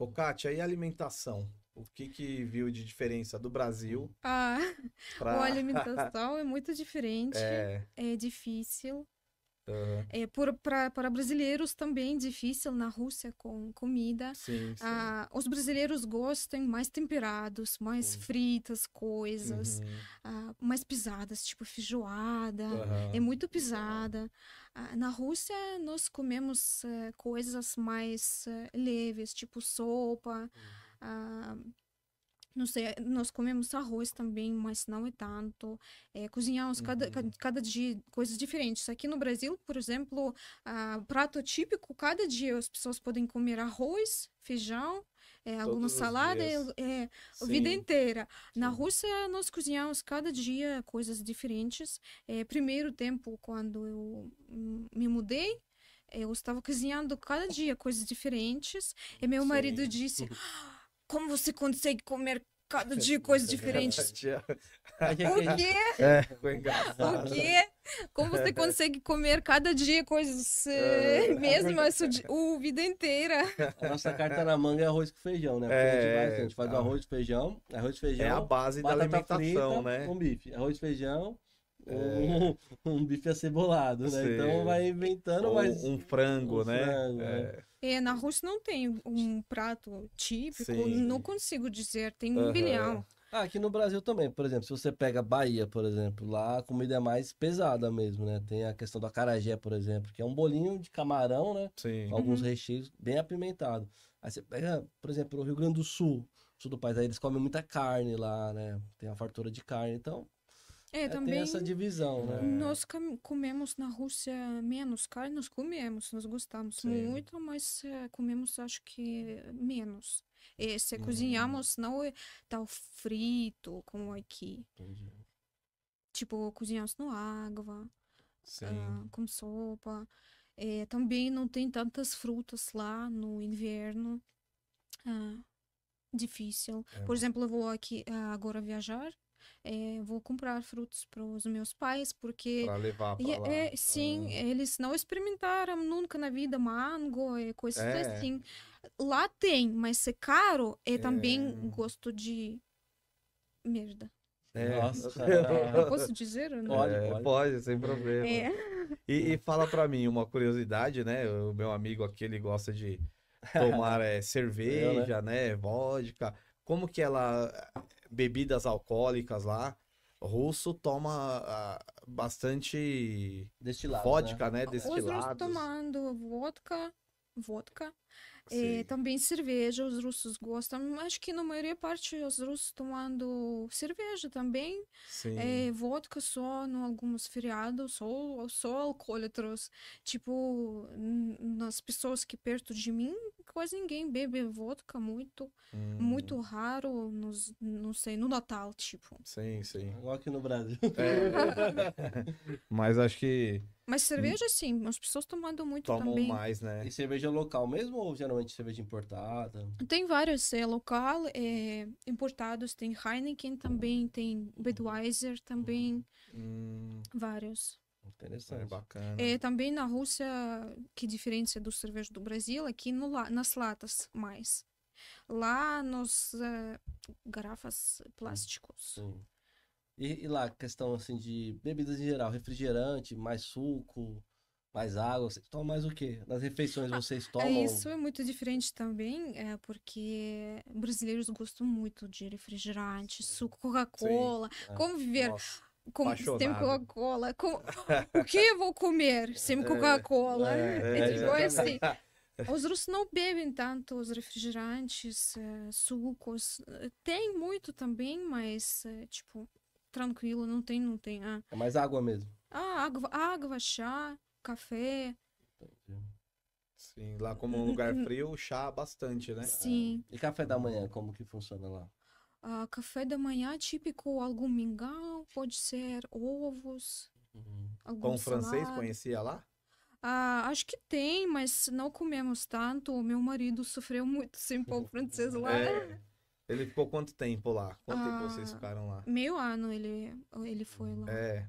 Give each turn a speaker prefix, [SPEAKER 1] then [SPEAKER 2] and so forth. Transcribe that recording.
[SPEAKER 1] Ô, Kátia, e alimentação? O que, que viu de diferença do Brasil?
[SPEAKER 2] Ah, pra... a alimentação é muito diferente. É... é difícil. Uhum. É, por, para brasileiros também difícil na Rússia com comida. Sim, ah, sim. Ah, os brasileiros gostam mais temperados, mais fritas coisas, uhum. ah, mais pesadas, tipo feijoada. Uhum. É muito pesada. Ah, na Rússia, nós comemos eh, coisas mais eh, leves, tipo sopa. Uhum. Ah, não sei, eh, nós comemos arroz também, mas não é tanto. É, cozinhamos uhum. cada, cada dia coisas diferentes. Aqui no Brasil, por exemplo, uh, prato típico, cada dia as pessoas podem comer arroz, feijão, é, alguma salada é, a vida inteira. Sim. Na Rússia, nós cozinhamos cada dia coisas diferentes. É, primeiro tempo, quando eu me mudei, eu estava cozinhando cada dia coisas diferentes. E meu Sim. marido disse... Ah, como você consegue comer cada dia coisas diferentes? o quê? É, o quê? Como você consegue comer cada dia coisas eh, é, mesmas o, vida inteira?
[SPEAKER 1] A nossa carta na manga é arroz com feijão, né? É, é a gente, a gente faz o tá. arroz com feijão, arroz com feijão. É a base da alimentação, frita, né? Com bife, arroz com feijão
[SPEAKER 2] um,
[SPEAKER 1] um bife acebolado, né? Então vai inventando Ou mais. Um frango, um né? Frango, é.
[SPEAKER 2] é. na Rússia não tem um prato típico, Sim. não consigo dizer, tem um uhum. bilhão.
[SPEAKER 1] Ah, aqui no Brasil também, por exemplo, se você pega Bahia, por exemplo, lá a comida é mais pesada mesmo, né? Tem a questão do acarajé, por exemplo, que é um bolinho de camarão, né? Sim. Alguns uhum. recheios bem apimentado. Aí você pega, por exemplo, o Rio Grande do Sul, sul do país, aí eles comem muita carne lá, né? Tem a fartura de carne, então
[SPEAKER 2] é, é, também tem essa
[SPEAKER 1] divisão, né? Nós
[SPEAKER 2] comemos na Rússia menos carne, nós comemos, nós gostamos Sim. muito, mas é, comemos acho que menos. E se hum. cozinhamos, não é tal frito como aqui. Entendi. Tipo, cozinhamos no água, ah, com sopa. É, também não tem tantas frutas lá no inverno. Ah, difícil. É. Por exemplo, eu vou aqui ah, agora viajar é, vou comprar frutos para os meus pais, porque. Para levar pra lá. É, sim, hum. eles não experimentaram nunca na vida mango e eh, coisas é. assim. Lá tem, mas é caro é também gosto de merda.
[SPEAKER 1] É. Nossa, eu posso dizer? Não? É, pode, pode, sem problema. É. E, e, fala para mim uma curiosidade, né? O meu amigo aqui, ele gosta de tomar cerveja, eh, eu, né? né? Vodka. Como que ela bebidas alcoólicas lá. Russo toma ah, bastante Destilado, vodka, né? né? Destilados. Os russos
[SPEAKER 2] tomando vodka, vodka. E, também cerveja, os russos gostam. Acho que na maioria parte os russos tomando cerveja também. É, vodka só em alguns feriados, ou só alcoólatras. Tipo, nas pessoas que perto de mim quase ninguém bebe vodka muito, hum. muito raro, nos, não sei, no Natal, tipo.
[SPEAKER 1] Sim, sim. Igual aqui no Brasil. É. Mas acho que.
[SPEAKER 2] Mas hum. cerveja, hum. sim, as pessoas tomando muito Tomam também. mais,
[SPEAKER 1] né? E cerveja local mesmo ou geralmente cerveja importada?
[SPEAKER 2] Tem vários, é local, é, importados, tem Heineken também, tem hum. Budweiser também,
[SPEAKER 1] hum.
[SPEAKER 2] vários.
[SPEAKER 1] Interessante. É bacana. É,
[SPEAKER 2] também na Rússia, que diferença do cerveja do Brasil, aqui no, nas latas mais. Lá nos uh, garrafas plásticos. Sim.
[SPEAKER 1] E, e, lá, questão assim de bebidas em geral, refrigerante, mais suco, mais água, você toma mais o quê? Nas refeições ah, vocês tomam? É, isso
[SPEAKER 2] é muito diferente também, é, porque brasileiros gostam muito de refrigerante, suco, Coca-Cola, é. viver... Nossa com, sem Coca-Cola. Com, o que eu vou comer sem é, Coca-Cola? É, digo é é, tipo assim. Os russos não bebem tanto os refrigerantes, eh, sucos. Eh, tem muito também, mas, eh, tipo, tranquilo, não tem, não tem. Ah.
[SPEAKER 1] É mais água mesmo.
[SPEAKER 2] Ah, água, água chá, café.
[SPEAKER 1] Sim, lá como um lugar frio, chá bastante, né? Sim. E café da manhã, como que funciona lá?
[SPEAKER 2] Ah, café da manhã, típico, algum mingau, pode ser ovos. Uhum. Pão francês conhecia lá? Ah, acho que tem, mas não comemos tanto. O meu marido sofreu muito sem pão francês lá. É.
[SPEAKER 1] Ele ficou quanto tempo lá? Quanto ah, tempo vocês ficaram lá?
[SPEAKER 2] Meio ano ele, ele foi lá.
[SPEAKER 1] É.